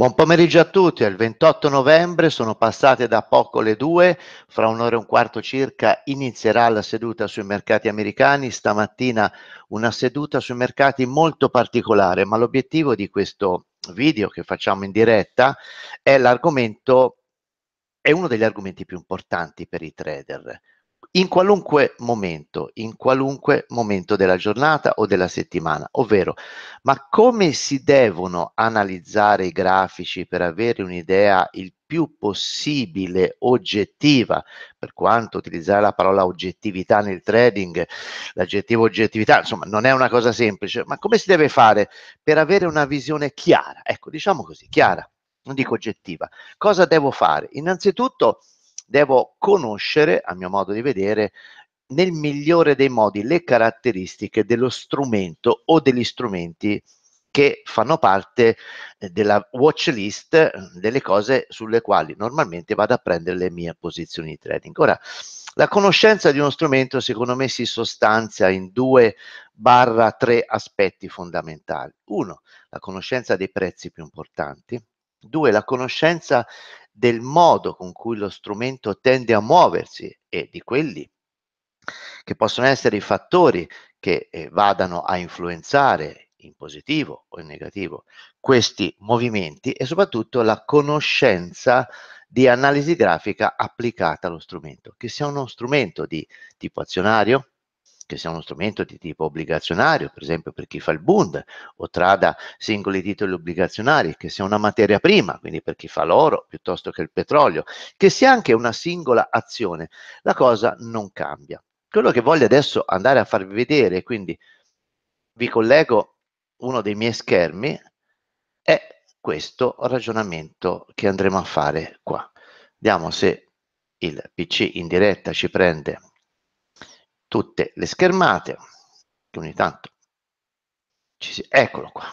Buon pomeriggio a tutti, è il 28 novembre, sono passate da poco le due, fra un'ora e un quarto circa inizierà la seduta sui mercati americani, stamattina una seduta sui mercati molto particolare, ma l'obiettivo di questo video che facciamo in diretta è l'argomento, è uno degli argomenti più importanti per i trader, in qualunque momento, in qualunque momento della giornata o della settimana, ovvero ma come si devono analizzare i grafici per avere un'idea il più possibile oggettiva, per quanto utilizzare la parola oggettività nel trading, l'aggettivo oggettività, insomma, non è una cosa semplice, ma come si deve fare per avere una visione chiara? Ecco, diciamo così, chiara, non dico oggettiva. Cosa devo fare? Innanzitutto devo conoscere, a mio modo di vedere, nel migliore dei modi le caratteristiche dello strumento o degli strumenti che fanno parte eh, della watch list eh, delle cose sulle quali normalmente vado a prendere le mie posizioni di trading. Ora, la conoscenza di uno strumento secondo me si sostanzia in due barra tre aspetti fondamentali. Uno, la conoscenza dei prezzi più importanti. Due, la conoscenza del modo con cui lo strumento tende a muoversi e di quelli che possono essere i fattori che eh, vadano a influenzare in positivo o in negativo questi movimenti e soprattutto la conoscenza di analisi grafica applicata allo strumento, che sia uno strumento di tipo azionario, che sia uno strumento di tipo obbligazionario, per esempio per chi fa il Bund, o trada singoli titoli obbligazionari, che sia una materia prima, quindi per chi fa l'oro piuttosto che il petrolio, che sia anche una singola azione, la cosa non cambia. Quello che voglio adesso andare a farvi vedere, quindi vi collego uno dei miei schermi, è questo ragionamento che andremo a fare qua. Vediamo se il PC in diretta ci prende tutte le schermate, che ogni tanto ci si... Eccolo qua.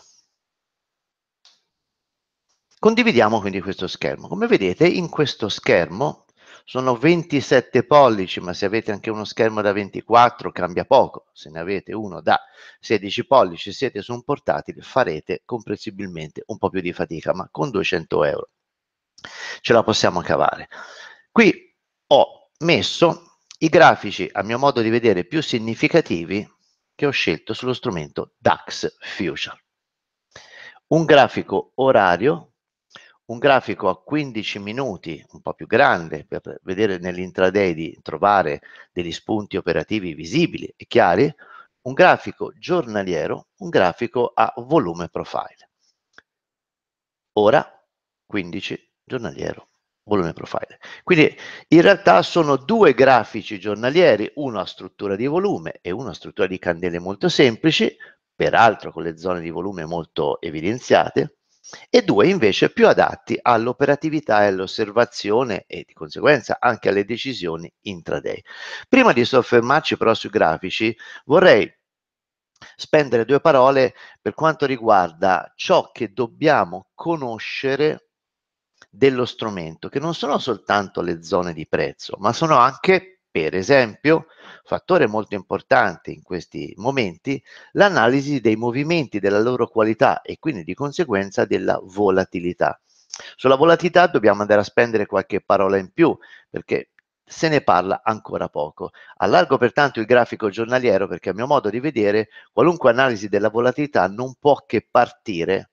Condividiamo quindi questo schermo. Come vedete in questo schermo sono 27 pollici, ma se avete anche uno schermo da 24 cambia poco. Se ne avete uno da 16 pollici siete su un portatile farete comprensibilmente un po' più di fatica, ma con 200 euro ce la possiamo cavare. Qui ho messo i grafici, a mio modo di vedere, più significativi che ho scelto sullo strumento DAX Future. Un grafico orario, un grafico a 15 minuti, un po' più grande, per vedere nell'intraday di trovare degli spunti operativi visibili e chiari, un grafico giornaliero, un grafico a volume profile. Ora 15 giornaliero, volume profile. Quindi in realtà sono due grafici giornalieri, uno a struttura di volume e uno a struttura di candele molto semplici, peraltro con le zone di volume molto evidenziate, e due invece più adatti all'operatività e all'osservazione e di conseguenza anche alle decisioni intraday. Prima di soffermarci però sui grafici, vorrei spendere due parole per quanto riguarda ciò che dobbiamo conoscere dello strumento, che non sono soltanto le zone di prezzo, ma sono anche, per esempio, fattore molto importante in questi momenti, l'analisi dei movimenti, della loro qualità e quindi di conseguenza della volatilità. Sulla volatilità dobbiamo andare a spendere qualche parola in più, perché se ne parla ancora poco. Allargo pertanto il grafico giornaliero perché a mio modo di vedere qualunque analisi della volatilità non può che partire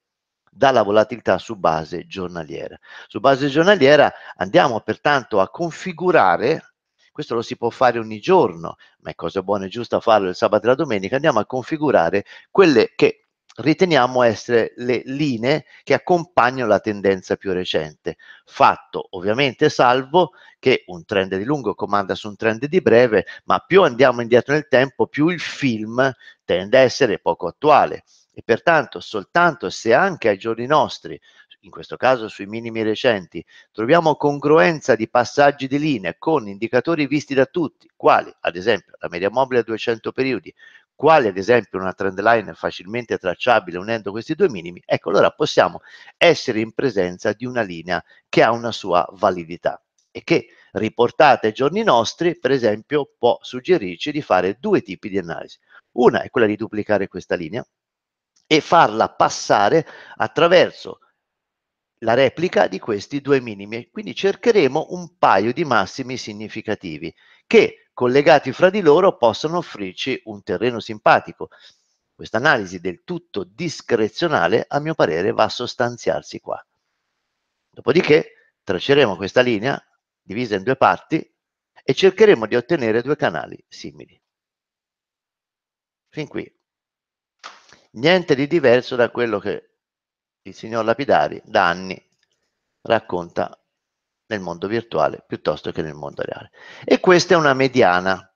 dalla volatilità su base giornaliera. Su base giornaliera andiamo pertanto a configurare, questo lo si può fare ogni giorno, ma è cosa buona e giusta farlo il sabato e la domenica, andiamo a configurare quelle che riteniamo essere le linee che accompagnano la tendenza più recente, fatto ovviamente salvo che un trend di lungo comanda su un trend di breve, ma più andiamo indietro nel tempo, più il film tende a essere poco attuale e pertanto soltanto se anche ai giorni nostri, in questo caso sui minimi recenti, troviamo congruenza di passaggi di linea con indicatori visti da tutti, quali ad esempio la media mobile a 200 periodi, quale ad esempio una trend line facilmente tracciabile unendo questi due minimi, ecco allora possiamo essere in presenza di una linea che ha una sua validità e che riportata ai giorni nostri, per esempio, può suggerirci di fare due tipi di analisi. Una è quella di duplicare questa linea, e farla passare attraverso la replica di questi due minimi. Quindi cercheremo un paio di massimi significativi che collegati fra di loro possono offrirci un terreno simpatico. Questa analisi del tutto discrezionale, a mio parere, va a sostanziarsi qua. Dopodiché tracceremo questa linea divisa in due parti e cercheremo di ottenere due canali simili. Fin qui Niente di diverso da quello che il signor Lapidari da anni racconta nel mondo virtuale piuttosto che nel mondo reale. E questa è una mediana.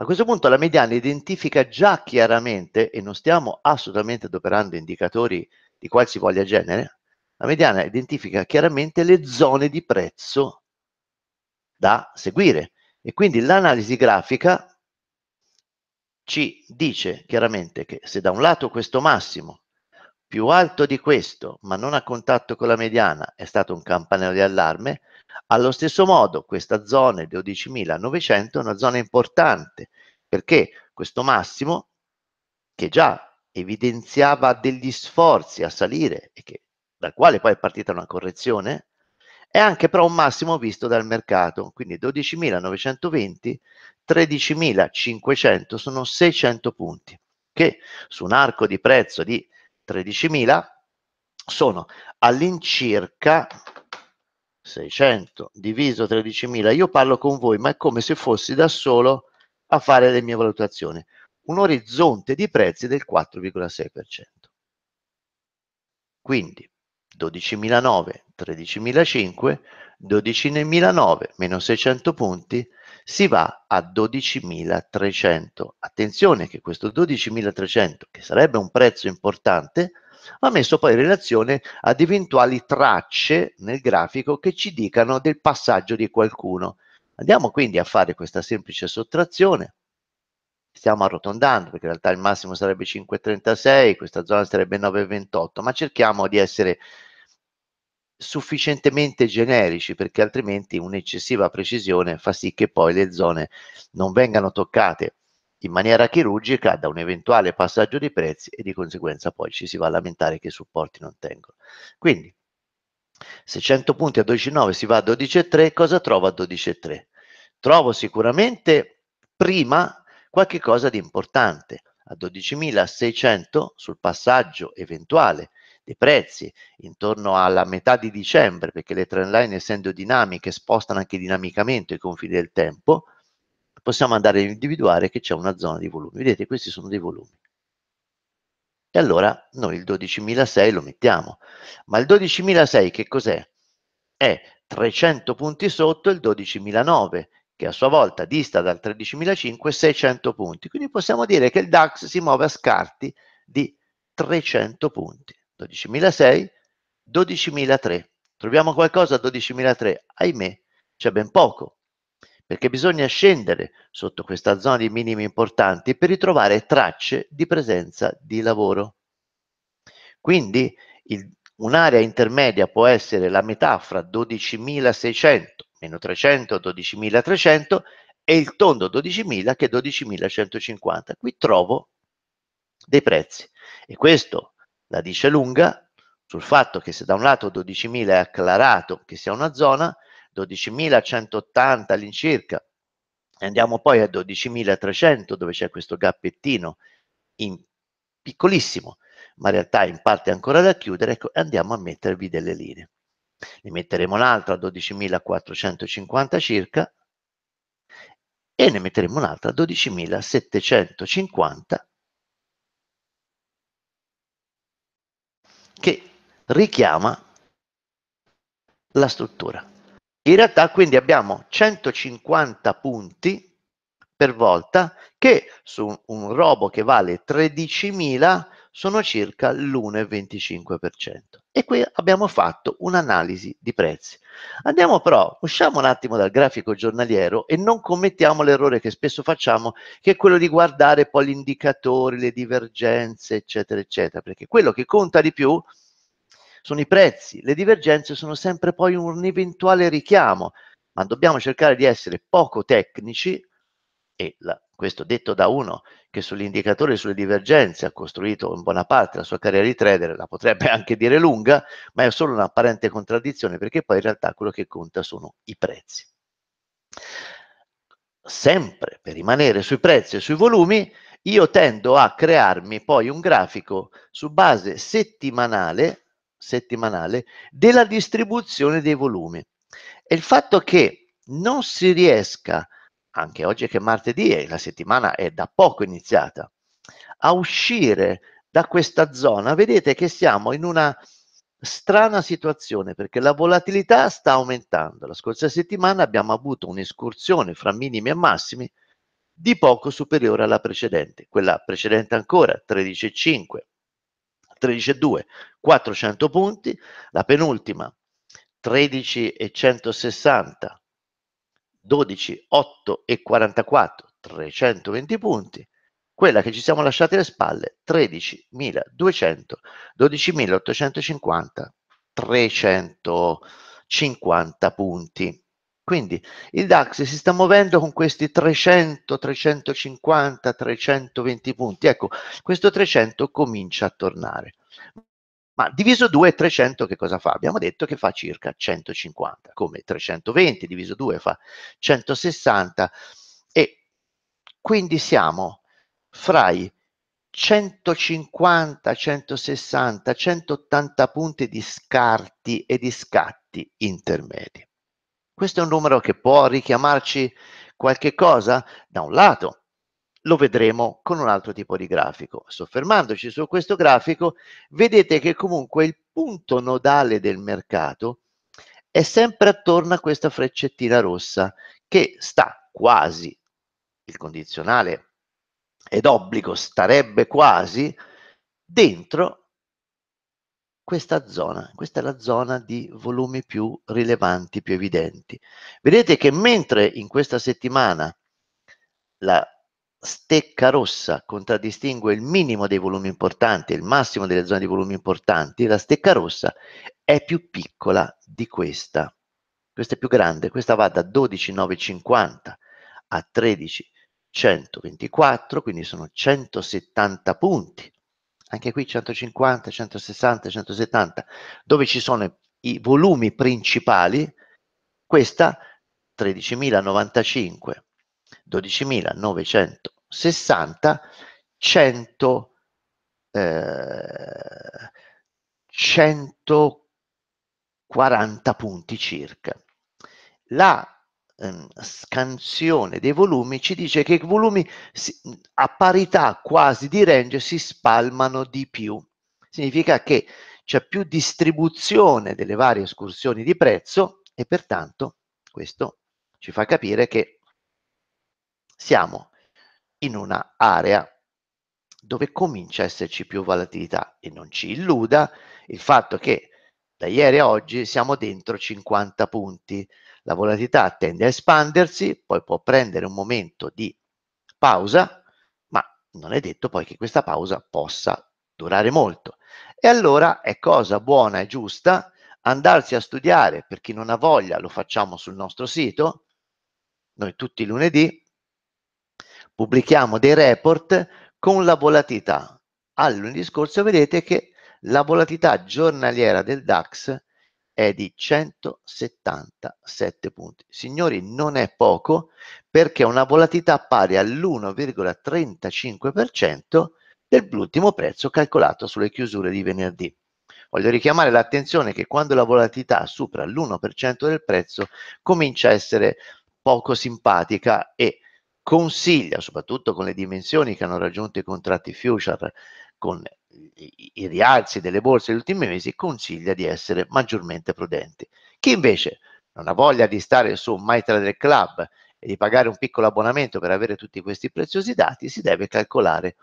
A questo punto la mediana identifica già chiaramente, e non stiamo assolutamente adoperando indicatori di qualsivoglia genere, la mediana identifica chiaramente le zone di prezzo da seguire. E quindi l'analisi grafica ci dice chiaramente che se da un lato questo massimo più alto di questo, ma non a contatto con la mediana, è stato un campanello di allarme, allo stesso modo questa zona 12.900 è una zona importante perché questo massimo, che già evidenziava degli sforzi a salire e che, dal quale poi è partita una correzione, è anche però un massimo visto dal mercato, quindi 12.920, 13.500 sono 600 punti, che su un arco di prezzo di 13.000 sono all'incirca 600 diviso 13.000, io parlo con voi, ma è come se fossi da solo a fare le mie valutazioni, un orizzonte di prezzi del 4,6%. Quindi 12.009, 13.005, 12.009 meno 600 punti, si va a 12.300. Attenzione che questo 12.300, che sarebbe un prezzo importante, va messo poi in relazione ad eventuali tracce nel grafico che ci dicano del passaggio di qualcuno. Andiamo quindi a fare questa semplice sottrazione stiamo arrotondando perché in realtà il massimo sarebbe 5,36, questa zona sarebbe 9,28, ma cerchiamo di essere sufficientemente generici perché altrimenti un'eccessiva precisione fa sì che poi le zone non vengano toccate in maniera chirurgica da un eventuale passaggio di prezzi e di conseguenza poi ci si va a lamentare che i supporti non tengono. Quindi se 100 punti a 12,9 si va a 12,3, cosa trovo a 12,3? Trovo sicuramente prima qualche cosa di importante. A 12.600 sul passaggio eventuale dei prezzi intorno alla metà di dicembre, perché le trend line essendo dinamiche spostano anche dinamicamente i confini del tempo, possiamo andare a individuare che c'è una zona di volumi. Vedete, questi sono dei volumi. E allora noi il 12.006 lo mettiamo. Ma il 12.006 che cos'è? È 300 punti sotto il 12.009, che a sua volta dista dal 13.500 punti. Quindi possiamo dire che il DAX si muove a scarti di 300 punti. 12.600, 12.300. Troviamo qualcosa a 12.300? Ahimè, c'è ben poco, perché bisogna scendere sotto questa zona di minimi importanti per ritrovare tracce di presenza di lavoro. Quindi un'area intermedia può essere la metà fra 12.600 meno 300, 12.300 e il tondo 12.000 che è 12.150. Qui trovo dei prezzi e questo la dice lunga sul fatto che se da un lato 12.000 è acclarato che sia una zona, 12.180 all'incirca, andiamo poi a 12.300 dove c'è questo gappettino in piccolissimo, ma in realtà in parte ancora da chiudere, ecco, andiamo a mettervi delle linee ne metteremo un altro a 12.450 circa e ne metteremo un'altra a 12.750 che richiama la struttura. In realtà quindi abbiamo 150 punti per volta che su un robo che vale 13.000 sono circa l'1,25%. E qui abbiamo fatto un'analisi di prezzi. Andiamo però, usciamo un attimo dal grafico giornaliero e non commettiamo l'errore che spesso facciamo, che è quello di guardare poi gli indicatori, le divergenze, eccetera, eccetera, perché quello che conta di più sono i prezzi, le divergenze sono sempre poi un eventuale richiamo, ma dobbiamo cercare di essere poco tecnici e la, questo detto da uno che sull'indicatore e sulle divergenze ha costruito in buona parte la sua carriera di trader, la potrebbe anche dire lunga, ma è solo un'apparente contraddizione perché poi in realtà quello che conta sono i prezzi. Sempre per rimanere sui prezzi e sui volumi, io tendo a crearmi poi un grafico su base settimanale, settimanale della distribuzione dei volumi. E il fatto che non si riesca a anche oggi che è martedì e la settimana è da poco iniziata, a uscire da questa zona, vedete che siamo in una strana situazione perché la volatilità sta aumentando. La scorsa settimana abbiamo avuto un'escursione fra minimi e massimi di poco superiore alla precedente, quella precedente ancora 13,5, 13,2, 400 punti, la penultima 13,160, 12, 8 e 44, 320 punti. Quella che ci siamo lasciati alle spalle, 13.200, 12.850, 350 punti. Quindi il DAX si sta muovendo con questi 300, 350, 320 punti. Ecco, questo 300 comincia a tornare. Ma diviso 2 è 300 che cosa fa? Abbiamo detto che fa circa 150, come 320 diviso 2 fa 160 e quindi siamo fra i 150, 160, 180 punti di scarti e di scatti intermedi. Questo è un numero che può richiamarci qualche cosa? Da un lato, lo vedremo con un altro tipo di grafico. Soffermandoci su questo grafico, vedete che comunque il punto nodale del mercato è sempre attorno a questa freccettina rossa che sta quasi, il condizionale ed obbligo starebbe quasi, dentro questa zona, questa è la zona di volumi più rilevanti, più evidenti. Vedete che mentre in questa settimana la stecca rossa contraddistingue il minimo dei volumi importanti, e il massimo delle zone di volumi importanti, la stecca rossa è più piccola di questa. Questa è più grande, questa va da 12950 a 13124, quindi sono 170 punti. Anche qui 150, 160, 170, dove ci sono i volumi principali, questa 13095 12.960, 100, eh, 140 punti circa. La ehm, scansione dei volumi ci dice che i volumi a parità quasi di range si spalmano di più. Significa che c'è più distribuzione delle varie escursioni di prezzo e pertanto questo ci fa capire che siamo in un'area dove comincia a esserci più volatilità e non ci illuda il fatto che da ieri a oggi siamo dentro 50 punti. La volatilità tende a espandersi, poi può prendere un momento di pausa, ma non è detto poi che questa pausa possa durare molto. E allora è cosa buona e giusta andarsi a studiare, per chi non ha voglia lo facciamo sul nostro sito, noi tutti i lunedì pubblichiamo dei report con la volatilità. Al scorso vedete che la volatilità giornaliera del DAX è di 177 punti. Signori, non è poco perché una volatilità pari all'1,35% dell'ultimo prezzo calcolato sulle chiusure di venerdì. Voglio richiamare l'attenzione che quando la volatilità supera l'1% del prezzo comincia a essere poco simpatica e consiglia, soprattutto con le dimensioni che hanno raggiunto i contratti future, con i rialzi delle borse negli ultimi mesi, consiglia di essere maggiormente prudenti. Chi invece non ha voglia di stare su MyTrader Club e di pagare un piccolo abbonamento per avere tutti questi preziosi dati, si deve calcolare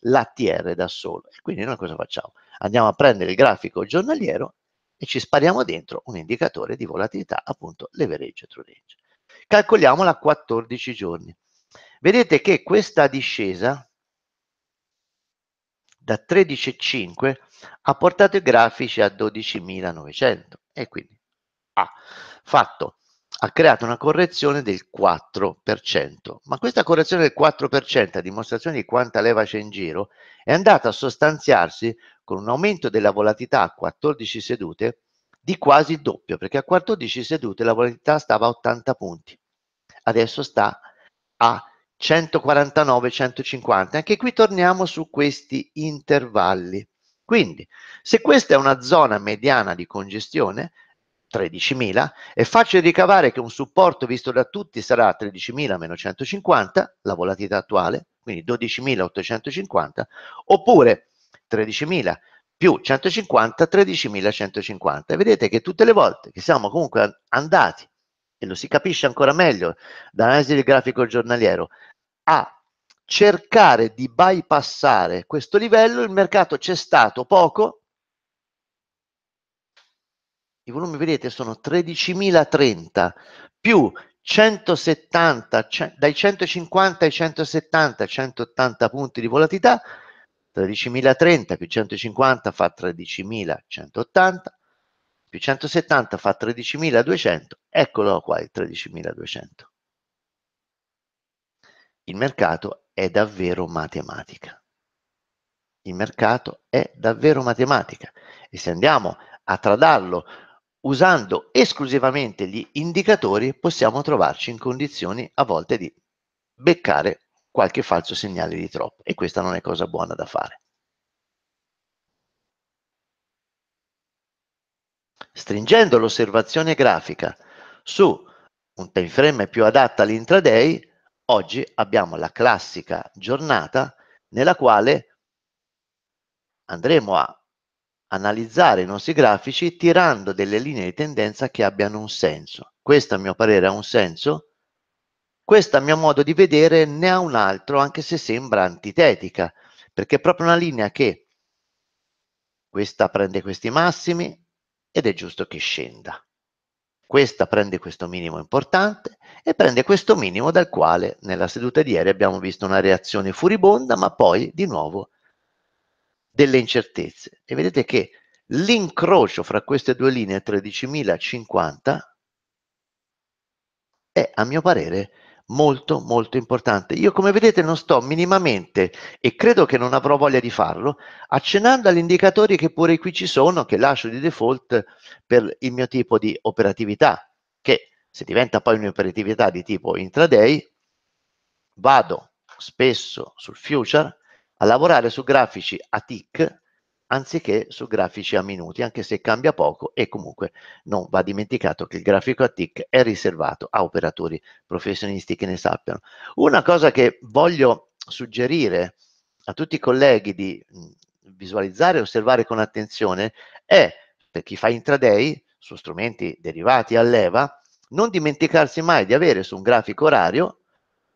l'ATR da solo. E quindi noi cosa facciamo? Andiamo a prendere il grafico giornaliero e ci spariamo dentro un indicatore di volatilità, appunto leverage e true range. Calcoliamola a 14 giorni vedete che questa discesa da 13,5 ha portato i grafici a 12.900 e quindi ha fatto ha creato una correzione del 4%, ma questa correzione del 4% a dimostrazione di quanta leva c'è in giro è andata a sostanziarsi con un aumento della volatilità a 14 sedute di quasi il doppio, perché a 14 sedute la volatilità stava a 80 punti, adesso sta a 149-150. Anche qui torniamo su questi intervalli. Quindi, se questa è una zona mediana di congestione, 13.000, è facile ricavare che un supporto visto da tutti sarà 13.000-150, la volatilità attuale, quindi 12.850, oppure 13.000 più 150, 13.150. vedete che tutte le volte che siamo comunque andati, e lo si capisce ancora meglio dall'analisi del grafico giornaliero, a cercare di bypassare questo livello, il mercato c'è stato poco, i volumi vedete sono 13.030 più 170, dai 150 ai 170, 180 punti di volatilità, 13.030 più 150 fa 13.180, più 170 fa 13.200, eccolo qua il 13.200. Il mercato è davvero matematica. Il mercato è davvero matematica e se andiamo a tradarlo usando esclusivamente gli indicatori possiamo trovarci in condizioni a volte di beccare qualche falso segnale di troppo e questa non è cosa buona da fare. Stringendo l'osservazione grafica su un time frame più adatto all'intraday oggi abbiamo la classica giornata nella quale andremo a analizzare i nostri grafici tirando delle linee di tendenza che abbiano un senso. Questa a mio parere ha un senso, questa a mio modo di vedere ne ha un altro anche se sembra antitetica, perché è proprio una linea che questa prende questi massimi ed è giusto che scenda. Questa prende questo minimo importante e prende questo minimo dal quale nella seduta di ieri abbiamo visto una reazione furibonda, ma poi di nuovo delle incertezze. E vedete che l'incrocio fra queste due linee 13.050 è, a mio parere, molto molto importante. Io come vedete non sto minimamente, e credo che non avrò voglia di farlo, accennando agli indicatori che pure qui ci sono, che lascio di default per il mio tipo di operatività, che se diventa poi un'operatività di tipo intraday, vado spesso sul future a lavorare su grafici a tick anziché su grafici a minuti, anche se cambia poco e comunque non va dimenticato che il grafico a tick è riservato a operatori professionisti che ne sappiano. Una cosa che voglio suggerire a tutti i colleghi di visualizzare e osservare con attenzione è, per chi fa intraday, su strumenti derivati a leva, non dimenticarsi mai di avere su un grafico orario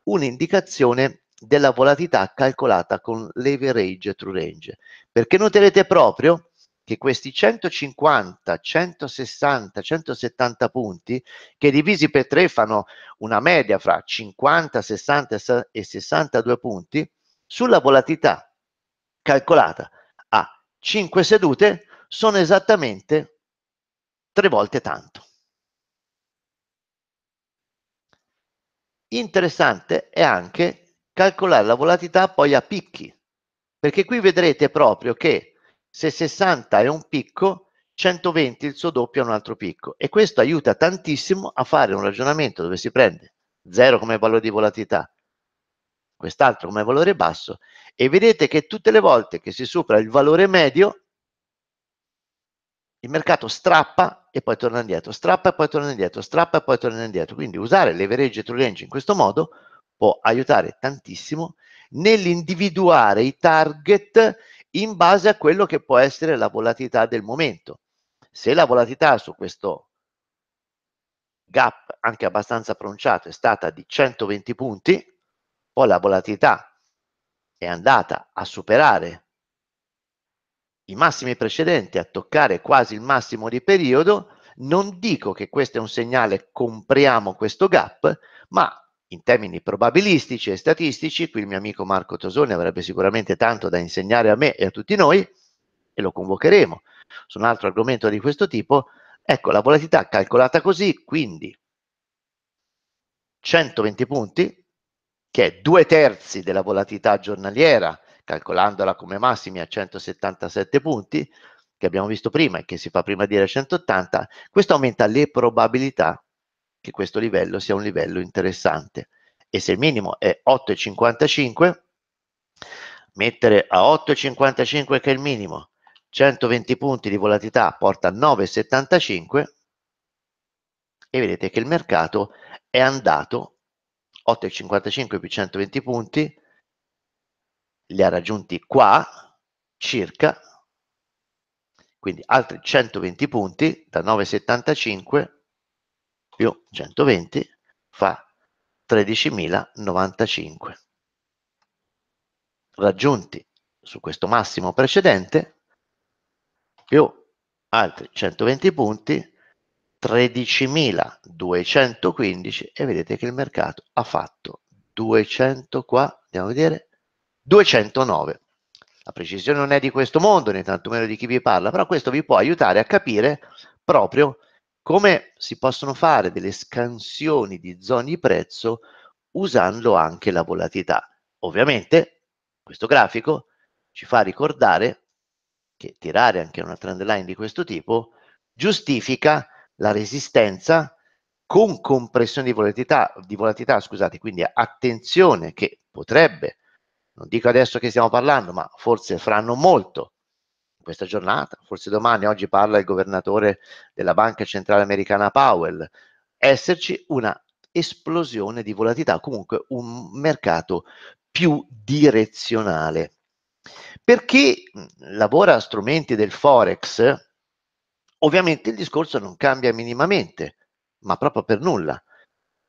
un'indicazione della volatilità calcolata con leverage true range. Perché noterete proprio che questi 150, 160, 170 punti che divisi per 3 fanno una media fra 50, 60 e 62 punti sulla volatilità calcolata a 5 sedute sono esattamente 3 volte tanto. Interessante è anche calcolare la volatilità poi a picchi, perché qui vedrete proprio che se 60 è un picco, 120 il suo doppio è un altro picco e questo aiuta tantissimo a fare un ragionamento dove si prende 0 come valore di volatilità, quest'altro come valore basso e vedete che tutte le volte che si supera il valore medio il mercato strappa e poi torna indietro, strappa e poi torna indietro, strappa e poi torna indietro. Quindi usare leverage e true in questo modo può aiutare tantissimo nell'individuare i target in base a quello che può essere la volatilità del momento. Se la volatilità su questo gap anche abbastanza pronunciato è stata di 120 punti, poi la volatilità è andata a superare i massimi precedenti, a toccare quasi il massimo di periodo, non dico che questo è un segnale compriamo questo gap, ma in termini probabilistici e statistici, qui il mio amico Marco Tosoni avrebbe sicuramente tanto da insegnare a me e a tutti noi, e lo convocheremo su un altro argomento di questo tipo, ecco la volatilità calcolata così, quindi 120 punti, che è due terzi della volatilità giornaliera, calcolandola come massimi a 177 punti, che abbiamo visto prima e che si fa prima dire a 180, questo aumenta le probabilità che questo livello sia un livello interessante. E se il minimo è 8,55, mettere a 8,55 che è il minimo 120 punti di volatilità porta a 9,75 e vedete che il mercato è andato 8,55 più 120 punti li ha raggiunti qua circa quindi altri 120 punti da 9,75 più 120 fa 13.095. Raggiunti su questo massimo precedente, più altri 120 punti, 13.215 e vedete che il mercato ha fatto 200 qua, andiamo a vedere, 209. La precisione non è di questo mondo, né tantomeno di chi vi parla, però questo vi può aiutare a capire proprio come si possono fare delle scansioni di zone di prezzo usando anche la volatilità. Ovviamente questo grafico ci fa ricordare che tirare anche una trend line di questo tipo giustifica la resistenza con compressione di volatilità, di volatilità scusate, quindi attenzione che potrebbe, non dico adesso che stiamo parlando, ma forse fra non molto, questa giornata, forse domani, oggi parla il governatore della Banca Centrale Americana Powell, esserci una esplosione di volatilità, comunque un mercato più direzionale. Per chi lavora a strumenti del Forex, ovviamente il discorso non cambia minimamente, ma proprio per nulla.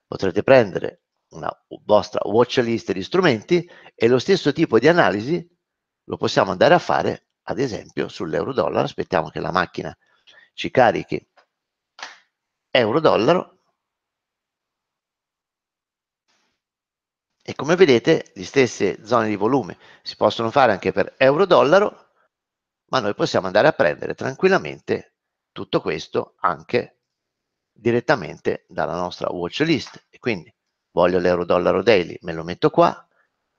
Potrete prendere una vostra watch list di strumenti e lo stesso tipo di analisi lo possiamo andare a fare ad esempio sull'euro dollaro aspettiamo che la macchina ci carichi euro dollaro e come vedete le stesse zone di volume si possono fare anche per euro dollaro ma noi possiamo andare a prendere tranquillamente tutto questo anche direttamente dalla nostra watch list e quindi voglio l'euro dollaro daily me lo metto qua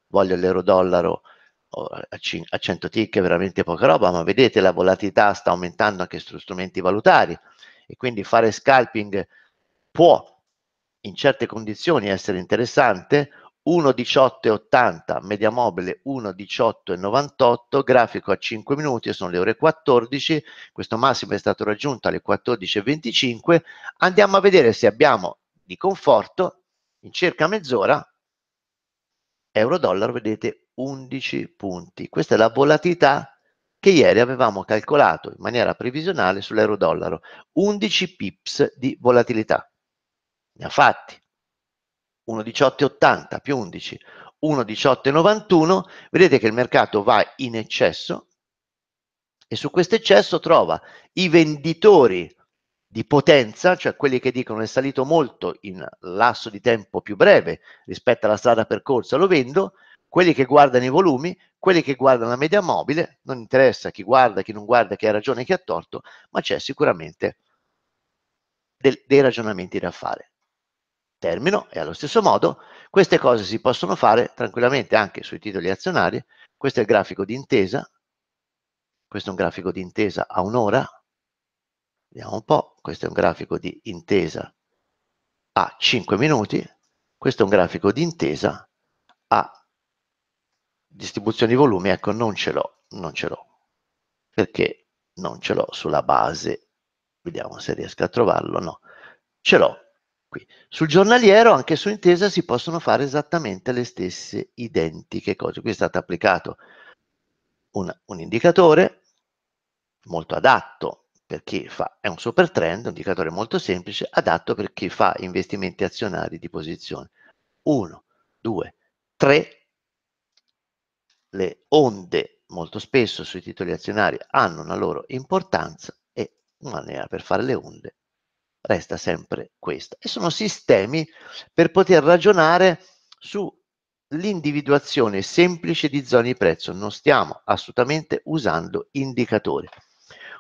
voglio l'euro dollaro a, 100 tick è veramente poca roba, ma vedete la volatilità sta aumentando anche su strumenti valutari e quindi fare scalping può in certe condizioni essere interessante. 1,1880, media mobile 1,1898, grafico a 5 minuti, sono le ore 14, questo massimo è stato raggiunto alle 14.25, andiamo a vedere se abbiamo di conforto in circa mezz'ora, euro-dollaro vedete 11 punti. Questa è la volatilità che ieri avevamo calcolato in maniera previsionale sull'euro dollaro, 11 pips di volatilità. Ne ha fatti 1,1880 più 11, 1,1891, vedete che il mercato va in eccesso e su questo eccesso trova i venditori di potenza, cioè quelli che dicono è salito molto in lasso di tempo più breve rispetto alla strada percorsa, lo vendo, quelli che guardano i volumi, quelli che guardano la media mobile, non interessa chi guarda, chi non guarda, chi ha ragione chi ha torto, ma c'è sicuramente del, dei ragionamenti da fare. Termino e allo stesso modo queste cose si possono fare tranquillamente anche sui titoli azionari. Questo è il grafico di intesa, questo è un grafico di intesa a un'ora, vediamo un po', questo è un grafico di intesa a 5 minuti, questo è un grafico di intesa a distribuzioni volumi, ecco, non ce l'ho, non ce l'ho, perché non ce l'ho sulla base, vediamo se riesco a trovarlo, no, ce l'ho qui. Sul giornaliero, anche su intesa, si possono fare esattamente le stesse identiche cose. Qui è stato applicato un, un indicatore molto adatto per chi fa, è un super trend, un indicatore molto semplice, adatto per chi fa investimenti azionari di posizione. 1, 2, 3, le onde molto spesso sui titoli azionari hanno una loro importanza e una maniera per fare le onde resta sempre questa. E sono sistemi per poter ragionare sull'individuazione semplice di zone di prezzo. Non stiamo assolutamente usando indicatori.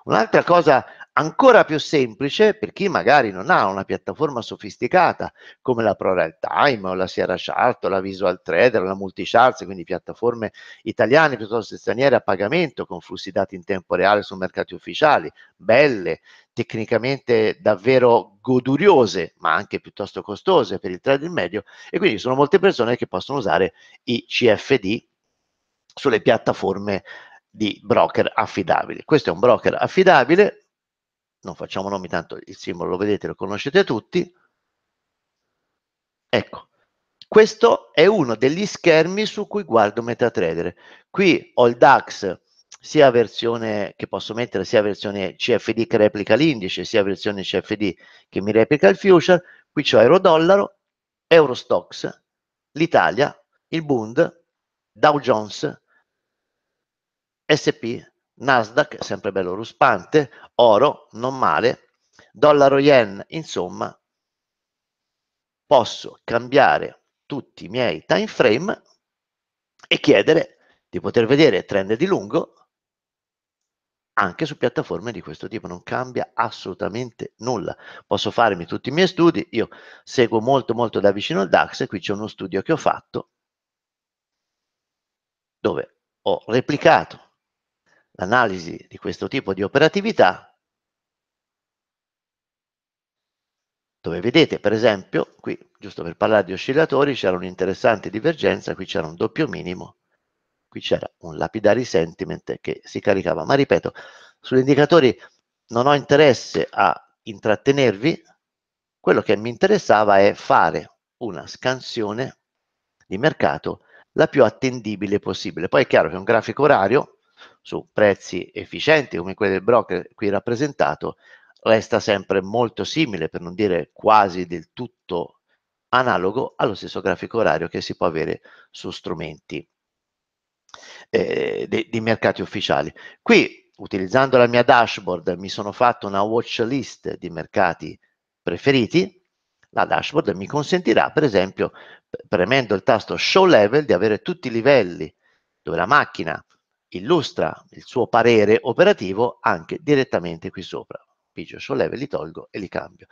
Un'altra cosa ancora più semplice per chi magari non ha una piattaforma sofisticata come la ProRealTime o la Sierra Chart o la Visual Trader o la Multicharts, quindi piattaforme italiane piuttosto che straniere a pagamento con flussi dati in tempo reale su mercati ufficiali, belle, tecnicamente davvero goduriose, ma anche piuttosto costose per il trading medio e quindi sono molte persone che possono usare i CFD sulle piattaforme di broker affidabili. Questo è un broker affidabile, non facciamo nomi, tanto il simbolo lo vedete, lo conoscete tutti. Ecco, questo è uno degli schermi su cui guardo MetaTrader. Qui ho il DAX sia versione che posso mettere sia versione CFD che replica l'indice, sia versione CFD che mi replica il future, qui c'è euro dollaro, euro stocks, l'Italia, il Bund, Dow Jones, SP, Nasdaq, sempre bello ruspante, oro, non male, dollaro yen, insomma, posso cambiare tutti i miei time frame e chiedere di poter vedere trend di lungo anche su piattaforme di questo tipo, non cambia assolutamente nulla. Posso farmi tutti i miei studi, io seguo molto molto da vicino il DAX e qui c'è uno studio che ho fatto dove ho replicato l'analisi di questo tipo di operatività, dove vedete per esempio, qui giusto per parlare di oscillatori, c'era un'interessante divergenza, qui c'era un doppio minimo, qui c'era un lapidari sentiment che si caricava, ma ripeto, sugli indicatori non ho interesse a intrattenervi, quello che mi interessava è fare una scansione di mercato la più attendibile possibile. Poi è chiaro che un grafico orario su prezzi efficienti come quelli del broker qui rappresentato resta sempre molto simile, per non dire quasi del tutto analogo allo stesso grafico orario che si può avere su strumenti eh, di mercati ufficiali. Qui, utilizzando la mia dashboard, mi sono fatto una watch list di mercati preferiti. La dashboard mi consentirà, per esempio, premendo il tasto Show Level, di avere tutti i livelli dove la macchina illustra il suo parere operativo anche direttamente qui sopra. Pigio solleve, li tolgo e li cambio.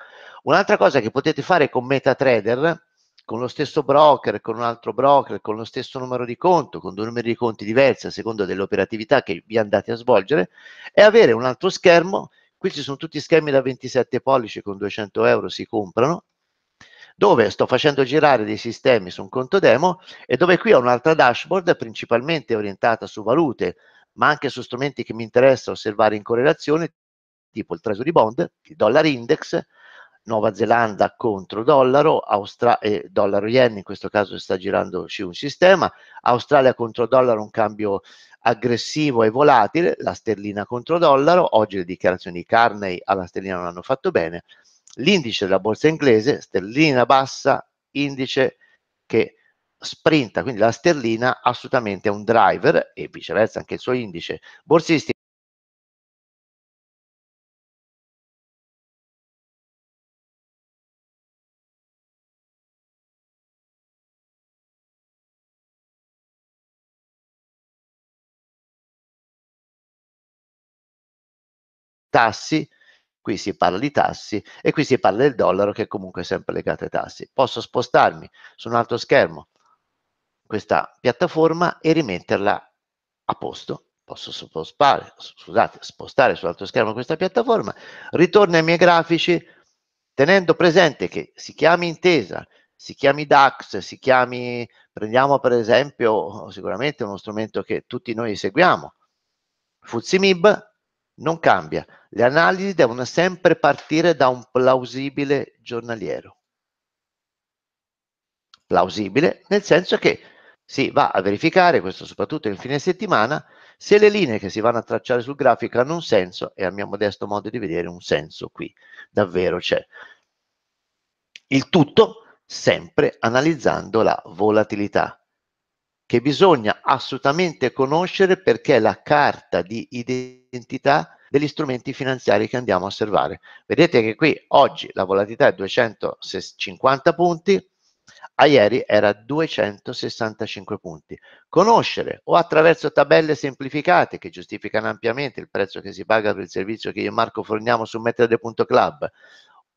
Un'altra cosa che potete fare con MetaTrader, con lo stesso broker, con un altro broker, con lo stesso numero di conto, con due numeri di conti diversi a seconda dell'operatività che vi andate a svolgere, è avere un altro schermo. Qui ci sono tutti schermi da 27 pollici con 200 euro, si comprano, dove sto facendo girare dei sistemi su un conto demo e dove qui ho un'altra dashboard principalmente orientata su valute, ma anche su strumenti che mi interessa osservare in correlazione, tipo il Treasury Bond, il Dollar Index, Nuova Zelanda contro dollaro, Austra- eh, dollaro yen in questo caso sta girando un sistema, Australia contro dollaro un cambio aggressivo e volatile, la sterlina contro dollaro, oggi le dichiarazioni di Carney alla sterlina non hanno fatto bene, l'indice della borsa inglese, sterlina bassa, indice che sprinta, quindi la sterlina assolutamente è un driver e viceversa anche il suo indice borsistico. tassi qui si parla di tassi e qui si parla del dollaro che è comunque sempre legato ai tassi. Posso spostarmi su un altro schermo questa piattaforma e rimetterla a posto. Posso spostare, scusate, spostare altro schermo questa piattaforma, ritorno ai miei grafici tenendo presente che si chiami intesa, si chiami DAX, si chiami, prendiamo per esempio sicuramente uno strumento che tutti noi seguiamo, MIB, non cambia, le analisi devono sempre partire da un plausibile giornaliero. Plausibile nel senso che si va a verificare, questo soprattutto in fine settimana, se le linee che si vanno a tracciare sul grafico hanno un senso, e a mio modesto modo di vedere un senso qui, davvero c'è. Il tutto sempre analizzando la volatilità che bisogna assolutamente conoscere perché è la carta di identità degli strumenti finanziari che andiamo a osservare. Vedete che qui oggi la volatilità è 250 punti, a ieri era 265 punti. Conoscere o attraverso tabelle semplificate che giustificano ampiamente il prezzo che si paga per il servizio che io e Marco forniamo su metade.club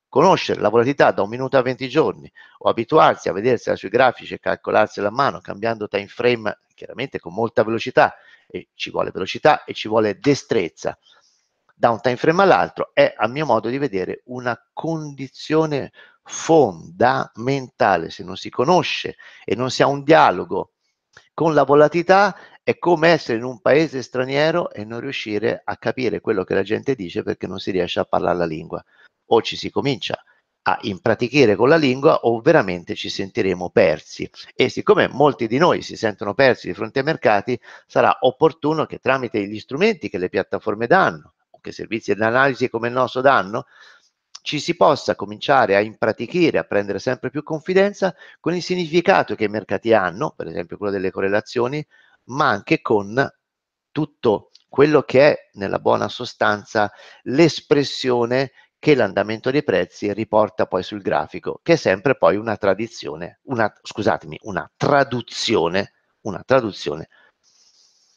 Conoscere la volatilità da un minuto a 20 giorni o abituarsi a vedersela sui grafici e calcolarsela a mano cambiando time frame chiaramente con molta velocità e ci vuole velocità e ci vuole destrezza da un time frame all'altro è a mio modo di vedere una condizione fondamentale se non si conosce e non si ha un dialogo con la volatilità è come essere in un paese straniero e non riuscire a capire quello che la gente dice perché non si riesce a parlare la lingua o ci si comincia a impratichire con la lingua o veramente ci sentiremo persi. E siccome molti di noi si sentono persi di fronte ai mercati, sarà opportuno che tramite gli strumenti che le piattaforme danno, o che servizi di analisi come il nostro danno, ci si possa cominciare a impratichire, a prendere sempre più confidenza con il significato che i mercati hanno, per esempio quello delle correlazioni, ma anche con tutto quello che è nella buona sostanza l'espressione che l'andamento dei prezzi riporta poi sul grafico, che è sempre poi una tradizione, una, scusatemi, una traduzione, una traduzione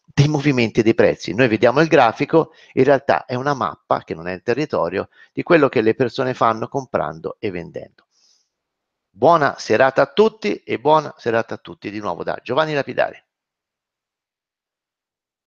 dei movimenti dei prezzi. Noi vediamo il grafico, in realtà è una mappa, che non è il territorio, di quello che le persone fanno comprando e vendendo. Buona serata a tutti e buona serata a tutti di nuovo da Giovanni Lapidari.